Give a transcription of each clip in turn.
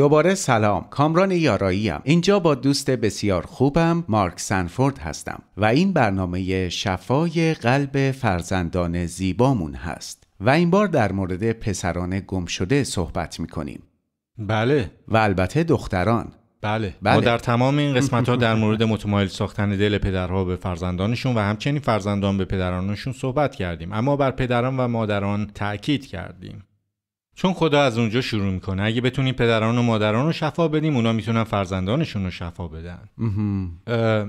دوباره سلام کامران یاراییم اینجا با دوست بسیار خوبم مارک سنفورد هستم و این برنامه شفای قلب فرزندان زیبامون هست و این بار در مورد پسران گم شده صحبت می بله و البته دختران بله. ما بله. در تمام این قسمت ها در مورد متمایل ساختن دل پدرها به فرزندانشون و همچنین فرزندان به پدرانشون صحبت کردیم اما بر پدران و مادران تاکید کردیم چون خدا از اونجا شروع میکنه اگه بتونیم پدران و مادران رو شفا بدیم اونا میتونن فرزندانشون رو شفا بدن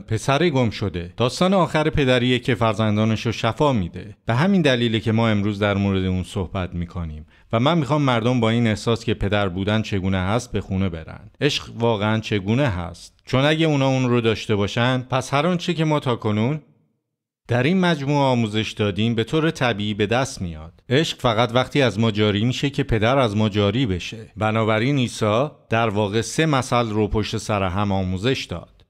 پسر گم شده داستان آخر پدریه که فرزندانش رو شفا میده به همین دلیله که ما امروز در مورد اون صحبت میکنیم و من میخوام مردم با این احساس که پدر بودن چگونه هست به خونه برن عشق واقعا چگونه هست چون اگه اونا اون رو داشته باشن پس هر آنچه که ما تا کنون در این مجموعه آموزش دادیم به طور طبیعی به دست میاد عشق فقط وقتی از ما جاری میشه که پدر از ما جاری بشه بنابراین عیسی در واقع سه مسل رو پشت سر هم آموزش داد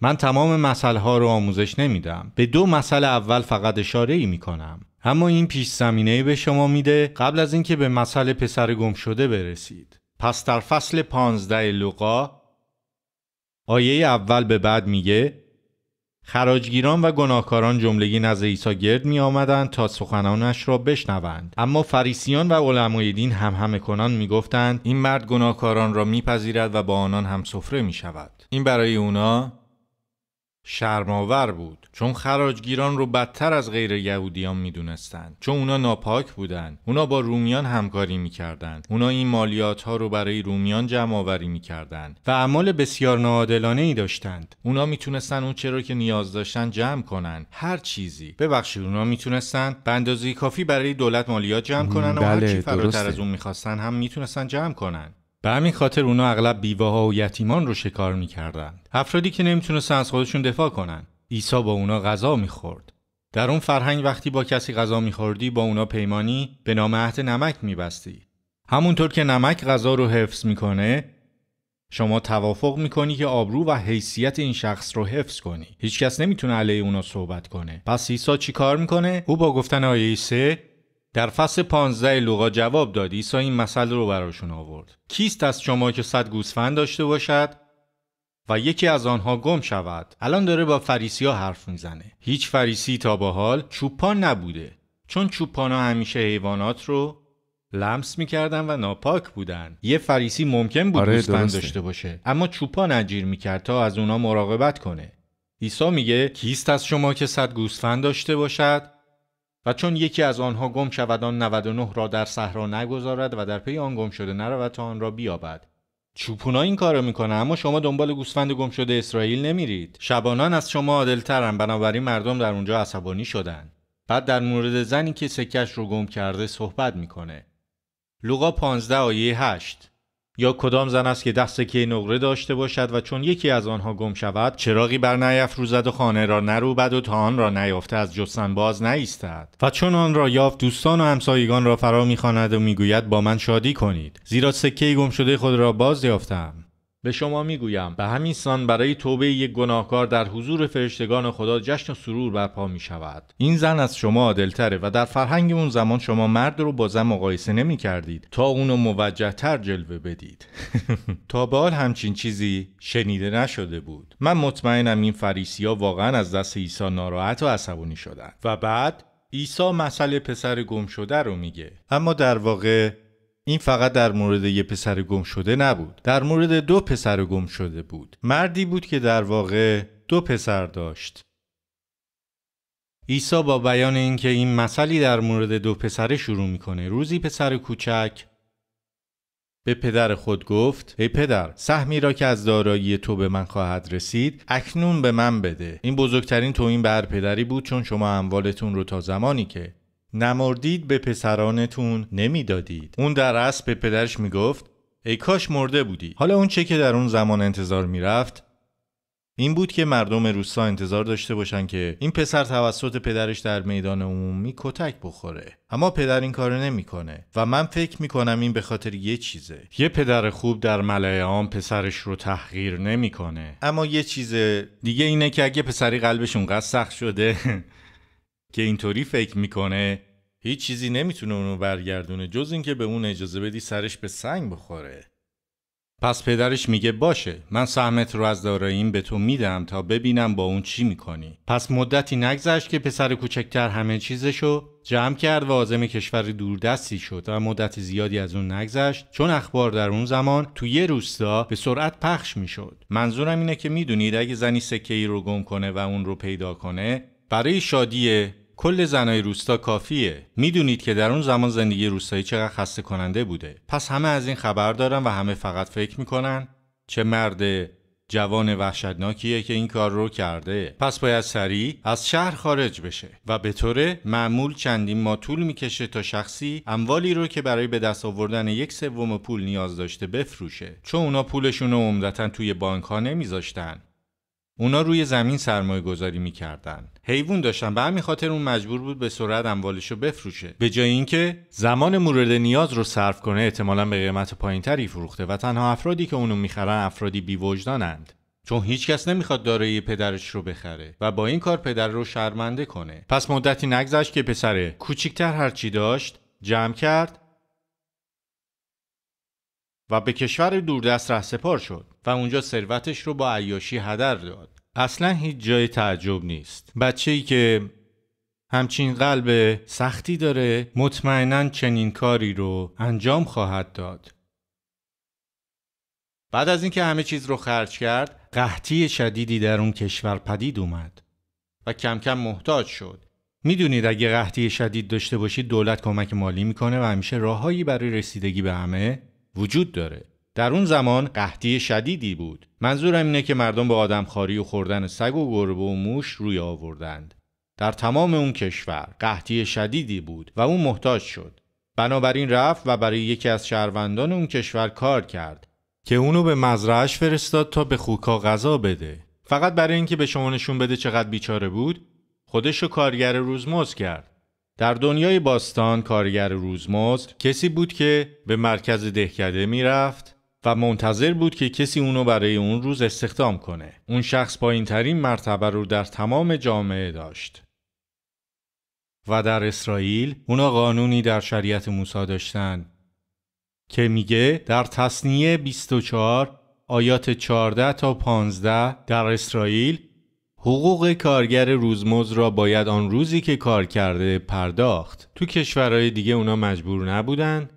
من تمام مسئله ها رو آموزش نمیدم به دو مسئله اول فقط اشاره ای میکنم اما این پیش زمینه به شما میده قبل از اینکه به مسئله پسر گم شده برسید پس در فصل 15 لوقا آیه اول به بعد میگه خراجگیران و گناهکاران جملگی نزد عیسی گرد می آمدند تا سخنانش را بشنوند اما فریسیان و علمای دین هم همه کنان می گفتند این مرد گناهکاران را میپذیرد و با آنان هم سفره می شود این برای اونا شرماور بود چون خراجگیران رو بدتر از غیر یهودیان میدونستند چون اونا ناپاک بودند، اونا با رومیان همکاری میکردن اونا این مالیات ها رو برای رومیان جمع آوری میکردن و اعمال بسیار ناعادلانه ای داشتند اونا میتونستن اون چرا که نیاز داشتن جمع کنن هر چیزی ببخشید اونا میتونستن به اندازه کافی برای دولت مالیات جمع کنن و هر چی بله، فراتر از اون میخواستن هم میتونستن جمع کنن به همین خاطر اونا اغلب بیوه ها و یتیمان رو شکار میکردند افرادی که نمیتونستن از خودشون دفاع کنن، عیسی با اونا غذا میخورد در اون فرهنگ وقتی با کسی غذا میخوردی با اونا پیمانی به نام عهد نمک میبستی همونطور که نمک غذا رو حفظ میکنه شما توافق میکنی که آبرو و حیثیت این شخص رو حفظ کنی هیچکس نمیتونه علیه اونا صحبت کنه پس عیسی چی کار میکنه او با گفتن آیه 3 در فصل 15 لوقا جواب داد عیسی این مسئله رو براشون آورد کیست از شما که صد گوسفند داشته باشد و یکی از آنها گم شود الان داره با فریسی ها حرف میزنه هیچ فریسی تا به حال چوپان نبوده چون چوپان ها همیشه حیوانات رو لمس میکردن و ناپاک بودن یه فریسی ممکن بود آره گوسفند داشته باشه اما چوپان اجیر میکرد تا از اونا مراقبت کنه عیسی میگه کیست از شما که صد گوسفند داشته باشد و چون یکی از آنها گم شود آن 99 را در صحرا نگذارد و در پی آن گم شده نرود تا آن را بیابد چوپونا این کارو میکنه اما شما دنبال گوسفند گم شده اسرائیل نمیرید شبانان از شما عادلترن بنابراین مردم در اونجا عصبانی شدن بعد در مورد زنی که سکش رو گم کرده صحبت میکنه لوقا 15 آیه 8 یا کدام زن است که دست کی نقره داشته باشد و چون یکی از آنها گم شود چراغی بر نیفروزد و خانه را نروبد و تا آن را نیافته از جستن باز نایستد و چون آن را یافت دوستان و همسایگان را فرا میخواند و میگوید با من شادی کنید زیرا سکه گم شده خود را باز یافتم به شما میگویم به همین سان برای توبه یک گناهکار در حضور فرشتگان خدا جشن و سرور برپا می شود این زن از شما عادلتره و در فرهنگ اون زمان شما مرد رو با زن مقایسه نمی کردید تا اونو موجه تر جلوه بدید تا به حال همچین چیزی شنیده نشده بود من مطمئنم این ها واقعا از دست عیسی ناراحت و عصبانی شدن. و بعد عیسی مسئله پسر گم شده رو میگه اما در واقع این فقط در مورد یه پسر گم شده نبود در مورد دو پسر گم شده بود مردی بود که در واقع دو پسر داشت عیسی با بیان اینکه این, این مسئله در مورد دو پسر شروع میکنه روزی پسر کوچک به پدر خود گفت ای پدر سهمی را که از دارایی تو به من خواهد رسید اکنون به من بده این بزرگترین توهین بر پدری بود چون شما اموالتون رو تا زمانی که نمردید به پسرانتون نمیدادید اون در اصل به پدرش میگفت ای کاش مرده بودی حالا اون چه که در اون زمان انتظار میرفت این بود که مردم روستا انتظار داشته باشن که این پسر توسط پدرش در میدان عمومی کتک بخوره اما پدر این کارو نمیکنه و من فکر میکنم این به خاطر یه چیزه یه پدر خوب در ملای پسرش رو تحقیر نمیکنه اما یه چیز دیگه اینه که اگه پسری قلبش اونقدر سخت شده که اینطوری فکر میکنه هیچ چیزی نمیتونه اونو برگردونه جز اینکه به اون اجازه بدی سرش به سنگ بخوره پس پدرش میگه باشه من سهمت رو از داراییم به تو میدم تا ببینم با اون چی میکنی پس مدتی نگذشت که پسر کوچکتر همه چیزشو جمع کرد و آزم کشور دوردستی شد و مدت زیادی از اون نگذشت چون اخبار در اون زمان تو یه روستا به سرعت پخش میشد منظورم اینه که میدونید اگه زنی سکه ای رو گم کنه و اون رو پیدا کنه برای شادی کل زنای روستا کافیه میدونید که در اون زمان زندگی روستایی چقدر خسته کننده بوده پس همه از این خبر دارن و همه فقط فکر میکنن چه مرد جوان وحشتناکیه که این کار رو کرده پس باید سریع از شهر خارج بشه و به طور معمول چندین ما طول میکشه تا شخصی اموالی رو که برای به دست آوردن یک سوم پول نیاز داشته بفروشه چون اونا پولشون رو عمدتا توی بانک ها نمیذاشتن اونا روی زمین سرمایه گذاری میکردن حیوان داشتن به همین خاطر اون مجبور بود به سرعت اموالش رو بفروشه به جای اینکه زمان مورد نیاز رو صرف کنه احتمالا به قیمت پایینتری فروخته و تنها افرادی که اونو میخرن افرادی بیوجدانند چون هیچکس نمیخواد دارایی پدرش رو بخره و با این کار پدر رو شرمنده کنه پس مدتی نگذشت که پسره کوچیکتر هرچی داشت جمع کرد و به کشور دوردست رهسپار شد و اونجا ثروتش رو با عیاشی هدر داد اصلا هیچ جای تعجب نیست بچه ای که همچین قلب سختی داره مطمئنا چنین کاری رو انجام خواهد داد بعد از اینکه همه چیز رو خرج کرد قحطی شدیدی در اون کشور پدید اومد و کم کم محتاج شد میدونید اگه قحطی شدید داشته باشید دولت کمک مالی میکنه و همیشه راههایی برای رسیدگی به همه وجود داره در اون زمان قحطی شدیدی بود منظورم اینه که مردم به آدمخواری و خوردن سگ و گربه و موش روی آوردند در تمام اون کشور قحطی شدیدی بود و اون محتاج شد بنابراین رفت و برای یکی از شهروندان اون کشور کار کرد که اونو به مزرعش فرستاد تا به خوکا غذا بده فقط برای اینکه به شما نشون بده چقدر بیچاره بود خودش رو کارگر روزمز کرد در دنیای باستان کارگر روزمزد کسی بود که به مرکز دهکده میرفت و منتظر بود که کسی اونو برای اون روز استخدام کنه. اون شخص پایین ترین مرتبه رو در تمام جامعه داشت. و در اسرائیل اونا قانونی در شریعت موسی داشتن که میگه در تصنیه 24 آیات 14 تا 15 در اسرائیل حقوق کارگر روزمز را باید آن روزی که کار کرده پرداخت تو کشورهای دیگه اونا مجبور نبودن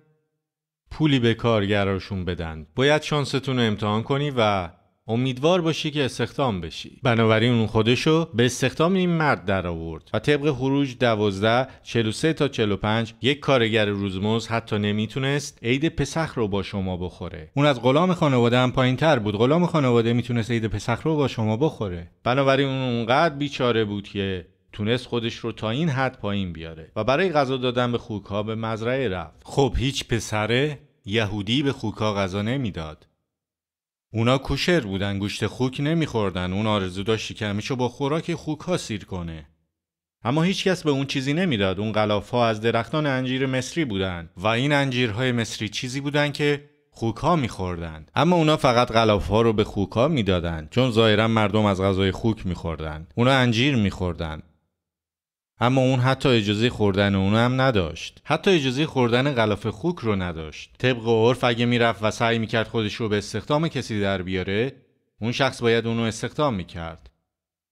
پولی به کارگراشون بدن باید شانستون رو امتحان کنی و امیدوار باشی که استخدام بشی بنابراین اون خودشو به استخدام این مرد در آورد و طبق خروج 12 43 تا 45 یک کارگر روزمز حتی نمیتونست عید پسخ رو با شما بخوره اون از غلام خانواده هم پایین تر بود غلام خانواده میتونست عید پسخ رو با شما بخوره بنابراین اون اونقدر بیچاره بود که تونست خودش رو تا این حد پایین بیاره و برای غذا دادن به ها به مزرعه رفت خب هیچ پسره یهودی به خوکها غذا نمیداد اونا کوشر بودن گوشت خوک نمیخوردن اون آرزو داشت شکمشو با خوراک خوکها سیر کنه اما هیچکس به اون چیزی نمیداد اون غلاف ها از درختان انجیر مصری بودند و این انجیرهای مصری چیزی بودند که خوکها میخوردند اما اونا فقط غلاف ها رو به خوکها میدادند چون ظاهرا مردم از غذای خوک میخوردند اونا انجیر میخوردند اما اون حتی اجازه خوردن اون هم نداشت حتی اجازه خوردن غلاف خوک رو نداشت طبق عرف اگه میرفت و سعی میکرد خودش رو به استخدام کسی در بیاره اون شخص باید اونو استخدام میکرد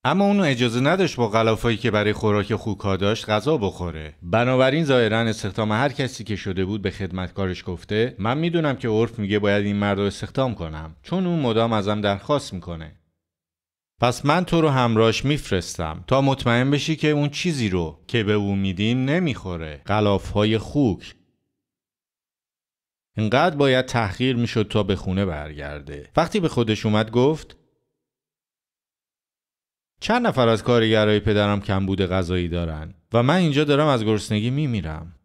اما اونو اجازه نداشت با غلافایی که برای خوراک خوکا داشت غذا بخوره بنابراین ظاهرا استخدام هر کسی که شده بود به خدمتکارش گفته من میدونم که عرف میگه باید این مرد رو استخدام کنم چون اون مدام ازم درخواست میکنه پس من تو رو همراهش میفرستم تا مطمئن بشی که اون چیزی رو که به او میدیم نمیخوره قلاف های خوک اینقدر باید تحقیر میشد تا به خونه برگرده وقتی به خودش اومد گفت چند نفر از کارگرای پدرم کمبود غذایی دارن و من اینجا دارم از گرسنگی میمیرم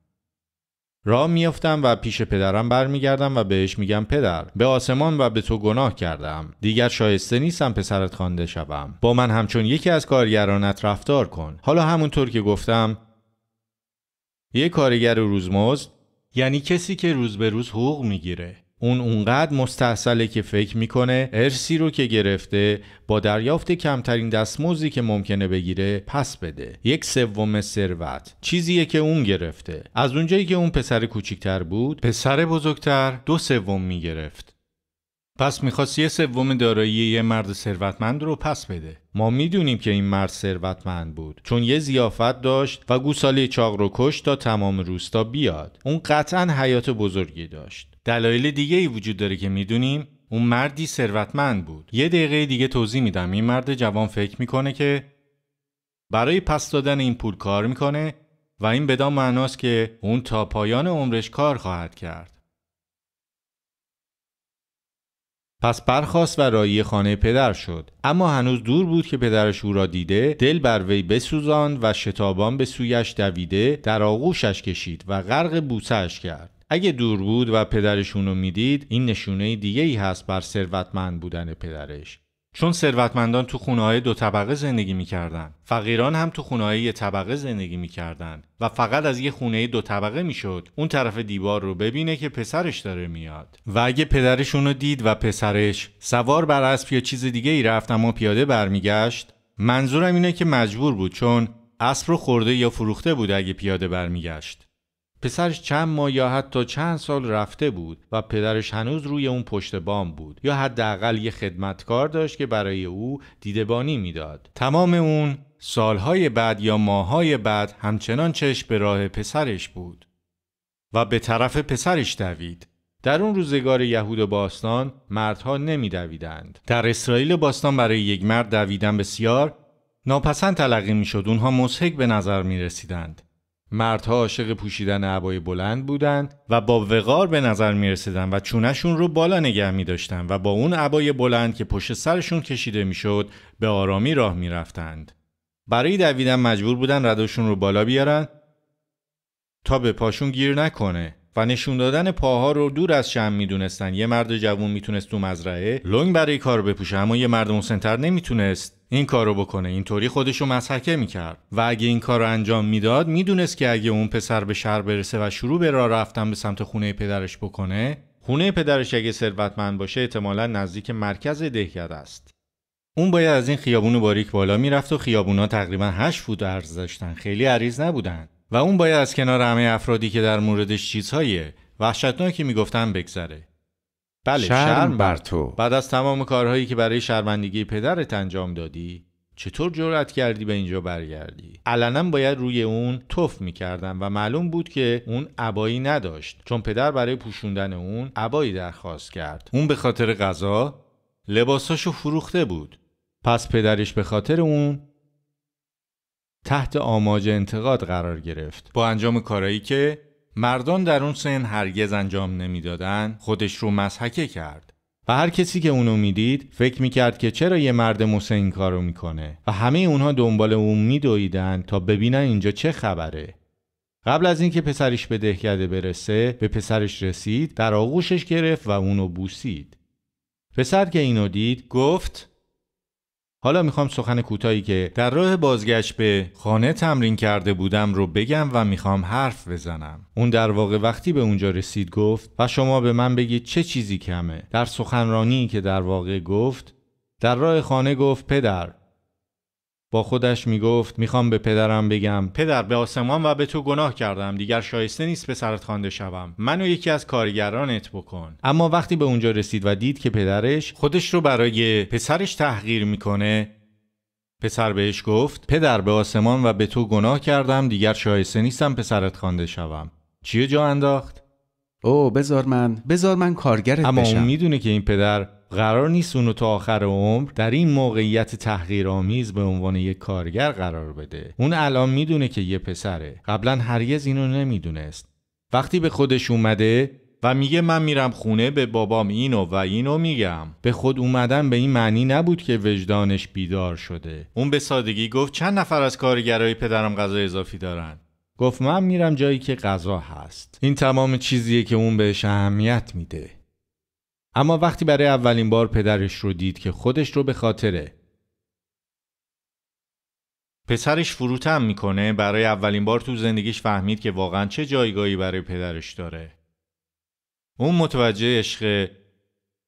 راه میافتم و پیش پدرم برمیگردم و بهش میگم پدر به آسمان و به تو گناه کردم دیگر شایسته نیستم پسرت خوانده شوم با من همچون یکی از کارگرانت رفتار کن حالا همونطور که گفتم یه کارگر روزمزد یعنی کسی که روز به روز حقوق میگیره اون اونقدر مستحصله که فکر میکنه ارسی رو که گرفته با دریافت کمترین دستموزی که ممکنه بگیره پس بده یک سوم ثروت چیزیه که اون گرفته از اونجایی که اون پسر کوچیکتر بود پسر بزرگتر دو سوم میگرفت پس میخواست یه سوم دارایی یه مرد ثروتمند رو پس بده ما میدونیم که این مرد ثروتمند بود چون یه زیافت داشت و گوساله چاق رو کش تا تمام روستا بیاد اون قطعا حیات بزرگی داشت دلایل دیگه ای وجود داره که میدونیم اون مردی ثروتمند بود یه دقیقه دیگه توضیح میدم این مرد جوان فکر میکنه که برای پس دادن این پول کار میکنه و این بدان معناست که اون تا پایان عمرش کار خواهد کرد پس برخاست و رایی خانه پدر شد اما هنوز دور بود که پدرش او را دیده دل بر وی بسوزاند و شتابان به سویش دویده در آغوشش کشید و غرق بوسهاش کرد اگه دور بود و پدرش رو میدید این نشونه دیگه ای هست بر ثروتمند بودن پدرش چون ثروتمندان تو خونه های دو طبقه زندگی میکردن فقیران هم تو خونه های یه طبقه زندگی میکردن و فقط از یه خونه دو طبقه میشد اون طرف دیوار رو ببینه که پسرش داره میاد و اگه پدرش رو دید و پسرش سوار بر اسب یا چیز دیگه ای رفت اما پیاده برمیگشت منظورم اینه که مجبور بود چون اسب رو خورده یا فروخته بود اگه پیاده برمیگشت پسرش چند ماه یا حتی چند سال رفته بود و پدرش هنوز روی اون پشت بام بود یا حداقل یه خدمتکار داشت که برای او دیدبانی میداد تمام اون سالهای بعد یا ماهای بعد همچنان چشم به راه پسرش بود و به طرف پسرش دوید در اون روزگار یهود و باستان مردها نمی در اسرائیل باستان برای یک مرد دویدن بسیار ناپسند تلقی می شد. اونها مسحک به نظر می رسیدند. مردها عاشق پوشیدن عبای بلند بودند و با وقار به نظر می رسیدن و چونشون رو بالا نگه می و با اون عبای بلند که پشت سرشون کشیده می شد به آرامی راه می رفتند. برای دویدن مجبور بودن رداشون رو بالا بیارن تا به پاشون گیر نکنه و نشون دادن پاها رو دور از شم میدونستن یه مرد جوون میتونست تو مزرعه لنگ برای کار بپوشه اما یه مرد مسنتر نمیتونست این کار رو بکنه اینطوری خودشو مسحکه میکرد و اگه این رو انجام میداد میدونست که اگه اون پسر به شهر برسه و شروع به راه رفتن به سمت خونه پدرش بکنه خونه پدرش اگه ثروتمند باشه احتمالا نزدیک مرکز دهکده است اون باید از این خیابون باریک بالا میرفت و خیابونا تقریبا 8 فوت عرض داشتن خیلی عریض نبودن و اون باید از کنار همه افرادی که در موردش چیزهای وحشتناکی میگفتن بگذره بله شرم بر تو بعد از تمام کارهایی که برای شرمندگی پدرت انجام دادی چطور جرأت کردی به اینجا برگردی علنا باید روی اون تف میکردم و معلوم بود که اون عبایی نداشت چون پدر برای پوشوندن اون ابایی درخواست کرد اون به خاطر غذا لباساشو فروخته بود پس پدرش به خاطر اون تحت آماج انتقاد قرار گرفت با انجام کارایی که مردان در اون سن هرگز انجام نمیدادند خودش رو مسحکه کرد و هر کسی که اونو میدید فکر میکرد که چرا یه مرد موسی این کارو میکنه و همه اونها دنبال اون میدویدن تا ببینن اینجا چه خبره قبل از اینکه پسرش به دهکده برسه به پسرش رسید در آغوشش گرفت و اونو بوسید پسر که اینو دید گفت حالا میخوام سخن کوتاهی که در راه بازگشت به خانه تمرین کرده بودم رو بگم و میخوام حرف بزنم اون در واقع وقتی به اونجا رسید گفت و شما به من بگید چه چیزی کمه در سخنرانی که در واقع گفت در راه خانه گفت پدر با خودش میگفت میخوام به پدرم بگم پدر به آسمان و به تو گناه کردم دیگر شایسته نیست پسرت خوانده شوم منو یکی از کارگرانت بکن اما وقتی به اونجا رسید و دید که پدرش خودش رو برای پسرش تحقیر میکنه پسر بهش گفت پدر به آسمان و به تو گناه کردم دیگر شایسته نیستم پسرت خوانده شوم چیه جا انداخت او بزار من بزار من کارگرت اما بشم. اون میدونه که این پدر قرار نیست اونو تا آخر عمر در این موقعیت تحقیرآمیز به عنوان یک کارگر قرار بده اون الان میدونه که یه پسره قبلا هرگز اینو نمیدونست وقتی به خودش اومده و میگه من میرم خونه به بابام اینو و اینو میگم به خود اومدن به این معنی نبود که وجدانش بیدار شده اون به سادگی گفت چند نفر از کارگرای پدرم غذا اضافی دارن گفت من میرم جایی که غذا هست این تمام چیزیه که اون بهش اهمیت میده اما وقتی برای اولین بار پدرش رو دید که خودش رو به خاطره. پسرش فروتم میکنه برای اولین بار تو زندگیش فهمید که واقعا چه جایگاهی برای پدرش داره اون متوجه عشق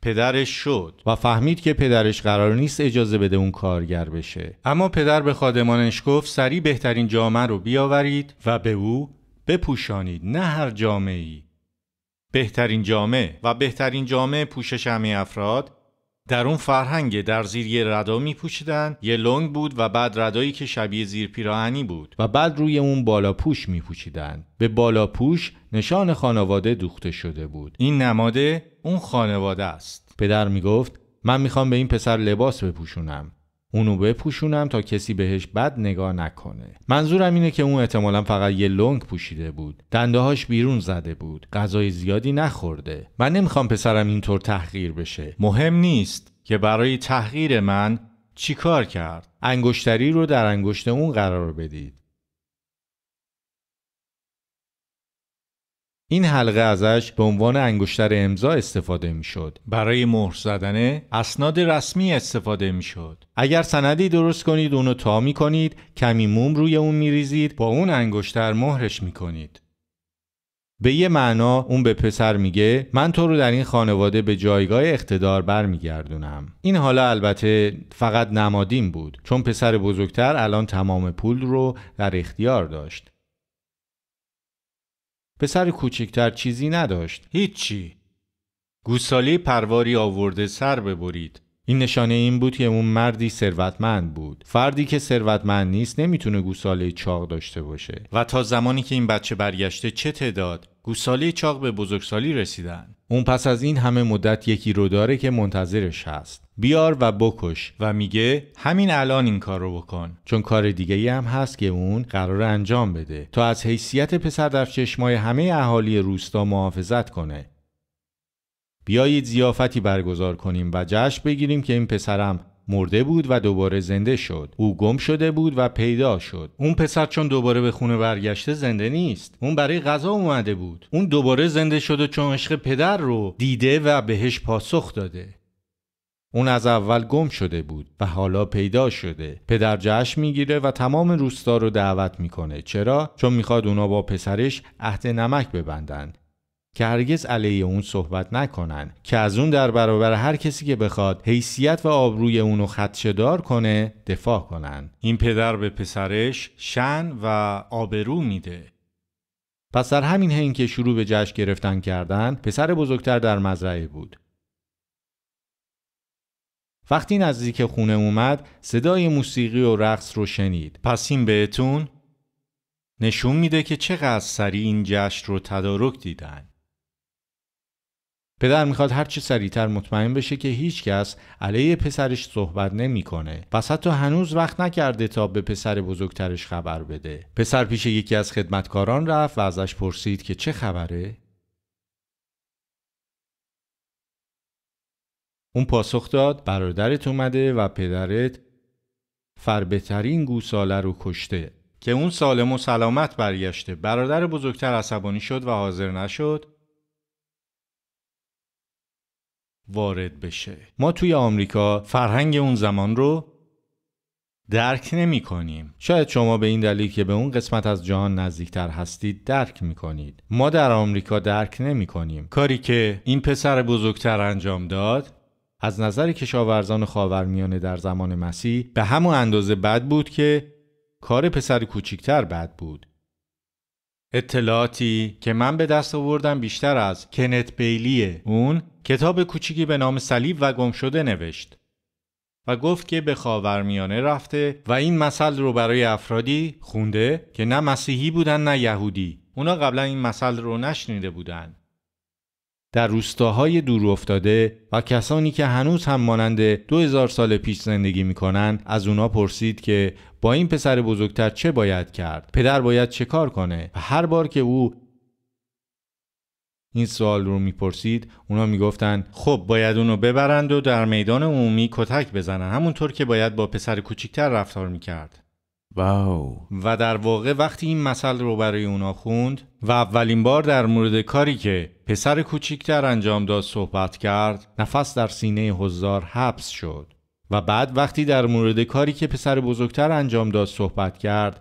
پدرش شد و فهمید که پدرش قرار نیست اجازه بده اون کارگر بشه اما پدر به خادمانش گفت سریع بهترین جامعه رو بیاورید و به او بپوشانید نه هر جامعه ای بهترین جامعه و بهترین جامعه پوشش همه افراد در اون فرهنگ در زیر یه ردا می پوشیدن یه لنگ بود و بعد ردایی که شبیه زیر پیراهنی بود و بعد روی اون بالا پوش می به بالا پوش نشان خانواده دوخته شده بود این نماده اون خانواده است پدر می گفت من میخوام به این پسر لباس بپوشونم اونو بپوشونم تا کسی بهش بد نگاه نکنه منظورم اینه که اون احتمالا فقط یه لنگ پوشیده بود دنده هاش بیرون زده بود غذای زیادی نخورده من نمیخوام پسرم اینطور تحقیر بشه مهم نیست که برای تحقیر من چیکار کرد انگشتری رو در انگشت اون قرار بدید این حلقه ازش به عنوان انگشتر امضا استفاده میشد برای مهر زدن اسناد رسمی استفاده میشد اگر سندی درست کنید اونو تا می کنید کمی موم روی اون میریزید با اون انگشتر مهرش میکنید به یه معنا اون به پسر میگه من تو رو در این خانواده به جایگاه اقتدار برمیگردونم این حالا البته فقط نمادین بود چون پسر بزرگتر الان تمام پول رو در اختیار داشت پسر کوچکتر چیزی نداشت هیچی گوساله پرواری آورده سر ببرید این نشانه این بود که اون مردی ثروتمند بود فردی که ثروتمند نیست نمیتونه گوساله چاق داشته باشه و تا زمانی که این بچه برگشته چه تعداد گوساله چاق به بزرگسالی رسیدن اون پس از این همه مدت یکی رو داره که منتظرش هست بیار و بکش و میگه همین الان این کار رو بکن چون کار دیگه ای هم هست که اون قرار انجام بده تا از حیثیت پسر در چشمای همه اهالی روستا محافظت کنه بیایید زیافتی برگزار کنیم و جشن بگیریم که این پسرم مرده بود و دوباره زنده شد او گم شده بود و پیدا شد اون پسر چون دوباره به خونه برگشته زنده نیست اون برای غذا اومده بود اون دوباره زنده شده چون عشق پدر رو دیده و بهش پاسخ داده اون از اول گم شده بود و حالا پیدا شده پدر جشن میگیره و تمام روستا رو دعوت میکنه چرا چون میخواد اونا با پسرش عهد نمک ببندن که هرگز علیه اون صحبت نکنن که از اون در برابر هر کسی که بخواد حیثیت و آبروی اونو دار کنه دفاع کنن این پدر به پسرش شن و آبرو میده پس در همین حین که شروع به جشن گرفتن کردن پسر بزرگتر در مزرعه بود وقتی نزدیک خونه اومد صدای موسیقی و رقص رو شنید پس این بهتون نشون میده که چقدر سریع این جشن رو تدارک دیدن پدر میخواد هرچی سریعتر مطمئن بشه که هیچکس علیه پسرش صحبت نمیکنه پس حتی هنوز وقت نکرده تا به پسر بزرگترش خبر بده پسر پیش یکی از خدمتکاران رفت و ازش پرسید که چه خبره اون پاسخ داد برادرت اومده و پدرت فربهترین گوساله رو کشته که اون سالم و سلامت برگشته برادر بزرگتر عصبانی شد و حاضر نشد وارد بشه ما توی آمریکا فرهنگ اون زمان رو درک نمی کنیم شاید شما به این دلیل که به اون قسمت از جهان نزدیکتر هستید درک می کنید ما در آمریکا درک نمی کنیم کاری که این پسر بزرگتر انجام داد از نظر کشاورزان خاورمیانه در زمان مسیح به همون اندازه بد بود که کار پسر کوچکتر بد بود اطلاعاتی که من به دست آوردم بیشتر از کنت بیلیه اون کتاب کوچیکی به نام صلیب و گم شده نوشت و گفت که به خاورمیانه رفته و این مثل رو برای افرادی خونده که نه مسیحی بودن نه یهودی اونا قبلا این مثل رو نشنیده بودن در روستاهای دور افتاده و کسانی که هنوز هم مانند 2000 سال پیش زندگی میکنن از اونا پرسید که با این پسر بزرگتر چه باید کرد پدر باید چه کار کنه و هر بار که او این سوال رو میپرسید اونا میگفتن خب باید اونو ببرند و در میدان عمومی کتک بزنن همونطور که باید با پسر کوچیکتر رفتار میکرد واو و در واقع وقتی این مسئله رو برای اونا خوند و اولین بار در مورد کاری که پسر کوچیکتر انجام داد صحبت کرد نفس در سینه حضار حبس شد و بعد وقتی در مورد کاری که پسر بزرگتر انجام داد صحبت کرد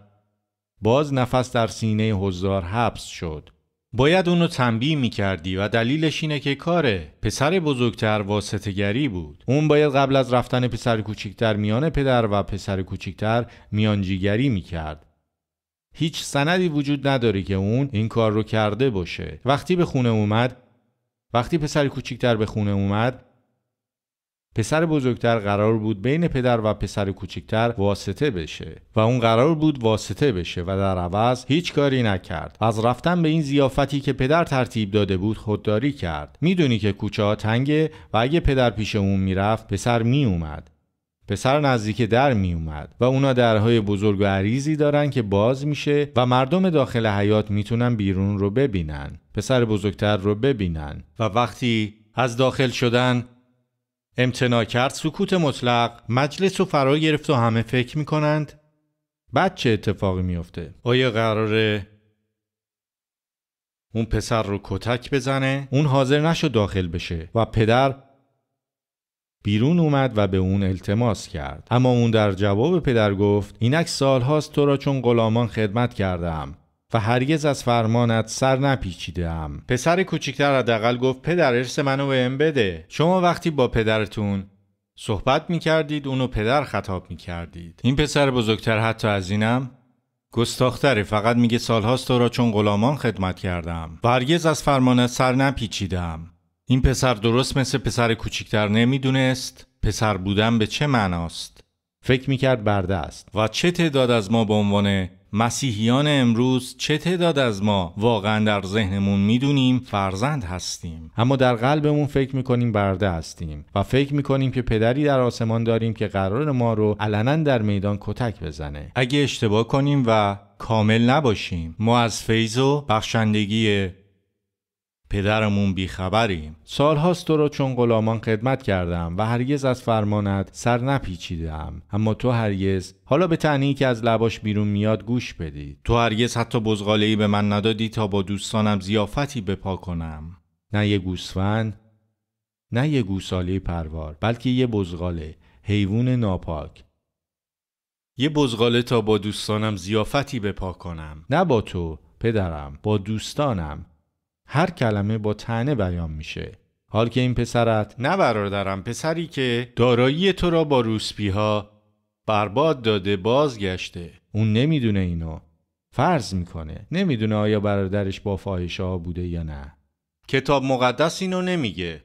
باز نفس در سینه حضار حبس شد باید اونو تنبیه می کردی و دلیلش اینه که کاره پسر بزرگتر واسطگری بود اون باید قبل از رفتن پسر کوچکتر میان پدر و پسر کوچکتر میانجیگری می کرد هیچ سندی وجود نداره که اون این کار رو کرده باشه وقتی به خونه اومد وقتی پسر کوچکتر به خونه اومد پسر بزرگتر قرار بود بین پدر و پسر کوچکتر واسطه بشه و اون قرار بود واسطه بشه و در عوض هیچ کاری نکرد از رفتن به این زیافتی که پدر ترتیب داده بود خودداری کرد میدونی که کوچه ها تنگه و اگه پدر پیش اون میرفت پسر میومد پسر نزدیک در می اومد و اونا درهای بزرگ و عریضی دارن که باز میشه و مردم داخل حیات میتونن بیرون رو ببینن پسر بزرگتر رو ببینن و وقتی از داخل شدن امتناع کرد سکوت مطلق مجلس رو فرا گرفت و همه فکر میکنند بعد چه اتفاقی میافته؟ آیا قراره اون پسر رو کتک بزنه؟ اون حاضر نشد داخل بشه و پدر بیرون اومد و به اون التماس کرد اما اون در جواب پدر گفت اینک سالهاست تو را چون غلامان خدمت کردم و هرگز از فرمانت سر نپیچیده پسر کوچکتر حداقل گفت پدر ارث منو ام بده شما وقتی با پدرتون صحبت می کردید اونو پدر خطاب می کردید این پسر بزرگتر حتی از اینم گستاختره فقط میگه سالهاست تو را چون غلامان خدمت کردم و هرگز از فرمانت سر نپیچیدم این پسر درست مثل پسر کوچکتر نمیدونست پسر بودن به چه معناست فکر میکرد برده است و چه تعداد از ما به عنوان مسیحیان امروز چه تعداد از ما واقعا در ذهنمون میدونیم فرزند هستیم اما در قلبمون فکر میکنیم برده هستیم و فکر میکنیم که پدری در آسمان داریم که قرار ما رو علنا در میدان کتک بزنه اگه اشتباه کنیم و کامل نباشیم ما از فیض و بخشندگی پدرمون بیخبریم سالهاست تو را چون غلامان خدمت کردم و هرگز از فرمانت سر نپیچیدم اما تو هرگز حالا به تنهی که از لباش بیرون میاد گوش بدید تو هرگز حتی بزغاله‌ای به من ندادی تا با دوستانم زیافتی بپا کنم نه یه گوسفند نه یه گوساله پروار بلکه یه بزغاله حیوان ناپاک یه بزغاله تا با دوستانم زیافتی بپا کنم نه با تو پدرم با دوستانم هر کلمه با تنه بیان میشه حال که این پسرت نه برادرم پسری که دارایی تو را با روسپی ها برباد داده بازگشته اون نمیدونه اینو فرض میکنه نمیدونه آیا برادرش با فاحشه ها بوده یا نه کتاب مقدس اینو نمیگه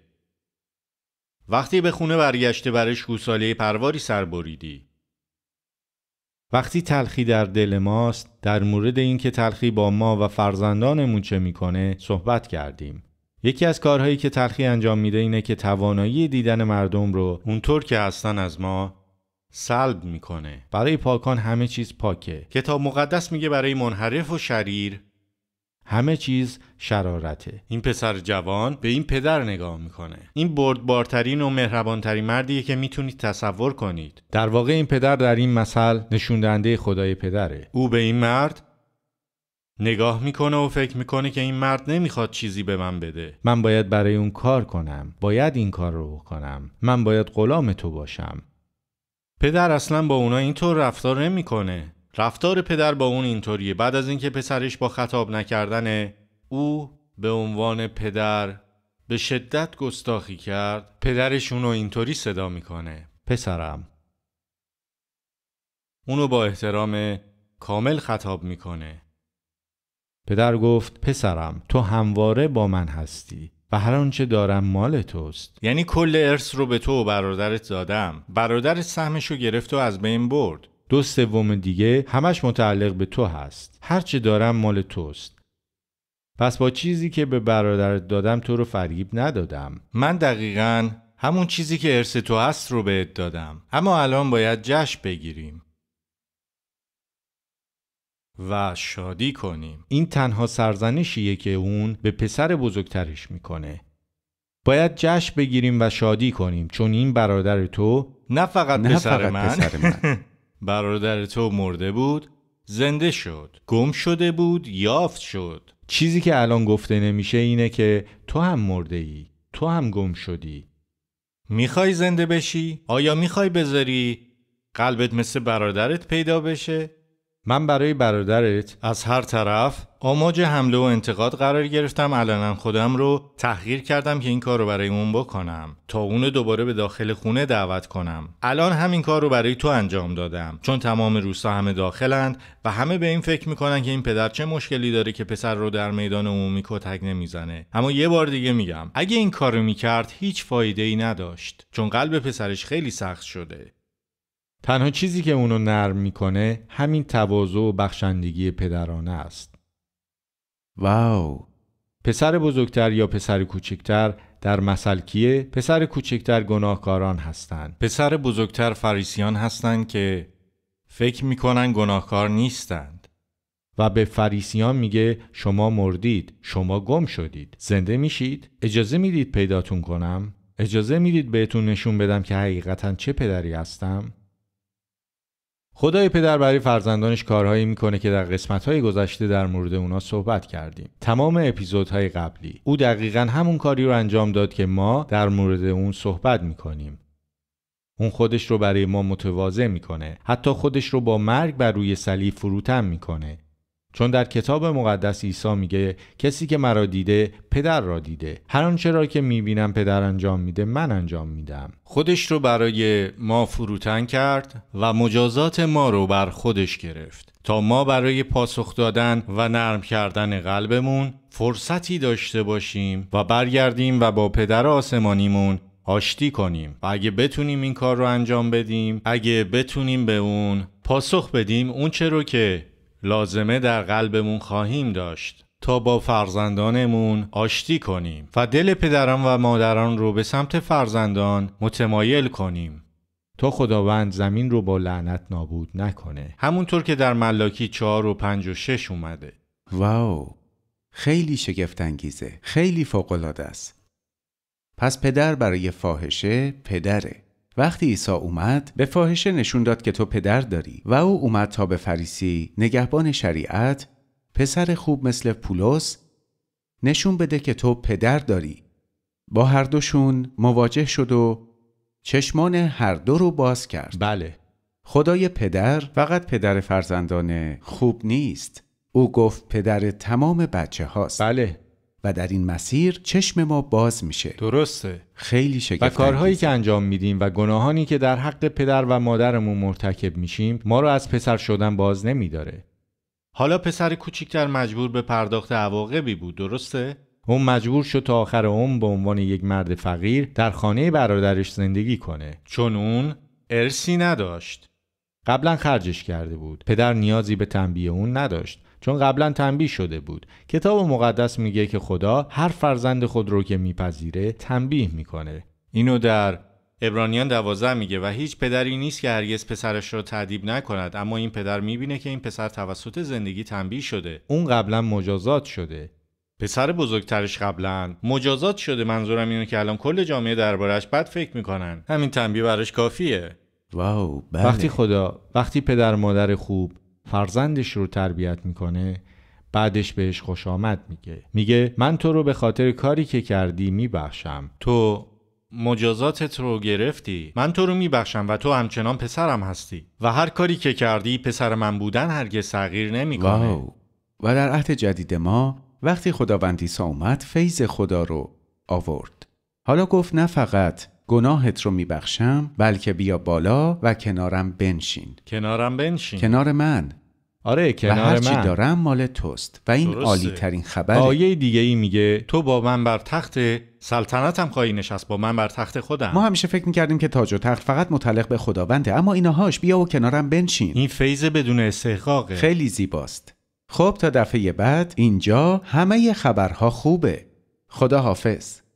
وقتی به خونه برگشته برش گوساله پرواری سر بریدی وقتی تلخی در دل ماست در مورد اینکه تلخی با ما و فرزندانمون چه میکنه صحبت کردیم یکی از کارهایی که تلخی انجام میده اینه که توانایی دیدن مردم رو اونطور که هستن از ما سلب میکنه برای پاکان همه چیز پاکه کتاب مقدس میگه برای منحرف و شریر همه چیز شرارته این پسر جوان به این پدر نگاه میکنه این بردبارترین و مهربانترین مردیه که میتونید تصور کنید در واقع این پدر در این مثل نشوندنده خدای پدره او به این مرد نگاه میکنه و فکر میکنه که این مرد نمیخواد چیزی به من بده من باید برای اون کار کنم باید این کار رو کنم من باید غلام تو باشم پدر اصلا با اونا اینطور رفتار نمیکنه رفتار پدر با اون اینطوریه بعد از اینکه پسرش با خطاب نکردن او به عنوان پدر به شدت گستاخی کرد پدرش اونو اینطوری صدا میکنه پسرم اونو با احترام کامل خطاب میکنه پدر گفت پسرم تو همواره با من هستی و هر آنچه دارم مال توست یعنی کل ارث رو به تو و برادرت دادم برادرت سهمش رو گرفت و از بین برد دو سوم دیگه همش متعلق به تو هست هرچه دارم مال توست پس با چیزی که به برادرت دادم تو رو فریب ندادم من دقیقا همون چیزی که ارث تو هست رو بهت دادم اما الان باید جشن بگیریم و شادی کنیم این تنها سرزنشیه که اون به پسر بزرگترش میکنه باید جشن بگیریم و شادی کنیم چون این برادر تو نه فقط پسر من, پسر من. برادر تو مرده بود زنده شد گم شده بود یافت شد چیزی که الان گفته نمیشه اینه که تو هم مرده ای تو هم گم شدی میخوای زنده بشی؟ آیا میخوای بذاری؟ قلبت مثل برادرت پیدا بشه؟ من برای برادرت از هر طرف آماج حمله و انتقاد قرار گرفتم علنا خودم رو تحقیر کردم که این کار رو برای اون بکنم تا اون دوباره به داخل خونه دعوت کنم الان همین کار رو برای تو انجام دادم چون تمام روستا همه داخلند و همه به این فکر میکنن که این پدر چه مشکلی داره که پسر رو در میدان عمومی کتک نمیزنه اما یه بار دیگه میگم اگه این کارو میکرد هیچ فایده ای نداشت چون قلب پسرش خیلی سخت شده تنها چیزی که اونو نرم میکنه همین تواضع و بخشندگی پدرانه است. واو پسر بزرگتر یا پسر کوچکتر در مسلکیه پسر کوچکتر گناهکاران هستند. پسر بزرگتر فریسیان هستند که فکر میکنن گناهکار نیستند و به فریسیان میگه شما مردید، شما گم شدید، زنده میشید؟ اجازه میدید پیداتون کنم؟ اجازه میدید بهتون نشون بدم که حقیقتا چه پدری هستم؟ خدای پدر برای فرزندانش کارهایی میکنه که در قسمتهای گذشته در مورد اونا صحبت کردیم تمام اپیزودهای قبلی او دقیقا همون کاری رو انجام داد که ما در مورد اون صحبت میکنیم اون خودش رو برای ما متواضع میکنه حتی خودش رو با مرگ بر روی صلیب فروتن میکنه چون در کتاب مقدس عیسی میگه کسی که مرا دیده پدر را دیده هر آنچه را که میبینم پدر انجام میده من انجام میدم خودش رو برای ما فروتن کرد و مجازات ما رو بر خودش گرفت تا ما برای پاسخ دادن و نرم کردن قلبمون فرصتی داشته باشیم و برگردیم و با پدر آسمانیمون آشتی کنیم و اگه بتونیم این کار رو انجام بدیم اگه بتونیم به اون پاسخ بدیم اون چه که لازمه در قلبمون خواهیم داشت تا با فرزندانمون آشتی کنیم و دل پدران و مادران رو به سمت فرزندان متمایل کنیم تا خداوند زمین رو با لعنت نابود نکنه همونطور که در ملاکی چهار و پنج و شش اومده واو خیلی شگفت انگیزه، خیلی فوقالعاده است پس پدر برای فاحشه پدره وقتی عیسی اومد به فاحشه نشون داد که تو پدر داری و او اومد تا به فریسی نگهبان شریعت پسر خوب مثل پولس نشون بده که تو پدر داری با هر دوشون مواجه شد و چشمان هر دو رو باز کرد بله خدای پدر فقط پدر فرزندان خوب نیست او گفت پدر تمام بچه هاست بله و در این مسیر چشم ما باز میشه درسته خیلی شگفت و کارهایی که انجام میدیم و گناهانی که در حق پدر و مادرمون مرتکب میشیم ما رو از پسر شدن باز نمیداره حالا پسر کوچیکتر مجبور به پرداخت عواقبی بود درسته اون مجبور شد تا آخر اون به عنوان یک مرد فقیر در خانه برادرش زندگی کنه چون اون ارسی نداشت قبلا خرجش کرده بود پدر نیازی به تنبیه اون نداشت چون قبلا تنبیه شده بود کتاب مقدس میگه که خدا هر فرزند خود رو که میپذیره تنبیه میکنه اینو در ابرانیان دوازده میگه و هیچ پدری نیست که هرگز پسرش رو تعدیب نکند اما این پدر میبینه که این پسر توسط زندگی تنبیه شده اون قبلا مجازات شده پسر بزرگترش قبلا مجازات شده منظورم اینه که الان کل جامعه دربارش بد فکر میکنن همین تنبیه براش کافیه واو بله. وقتی خدا وقتی پدر مادر خوب فرزندش رو تربیت میکنه بعدش بهش خوش آمد میگه میگه من تو رو به خاطر کاری که کردی میبخشم تو مجازاتت رو گرفتی من تو رو میبخشم و تو همچنان پسرم هستی و هر کاری که کردی پسر من بودن هرگز تغییر نمیکنه و در عهد جدید ما وقتی خداوند عیسی اومد فیض خدا رو آورد حالا گفت نه فقط گناهت رو میبخشم بلکه بیا بالا و کنارم بنشین کنارم بنشین کنار من آره کنار و هرچی من. دارم مال توست و این عالی ترین خبره آیه دیگه ای میگه تو با من بر تخت سلطنتم خواهی نشست با من بر تخت خودم ما همیشه فکر میکردیم که تاج و تخت فقط متعلق به خداونده اما اینهاش بیا و کنارم بنشین این فیض بدون استحقاقه خیلی زیباست خب تا دفعه بعد اینجا همه خبرها خوبه خدا حافظ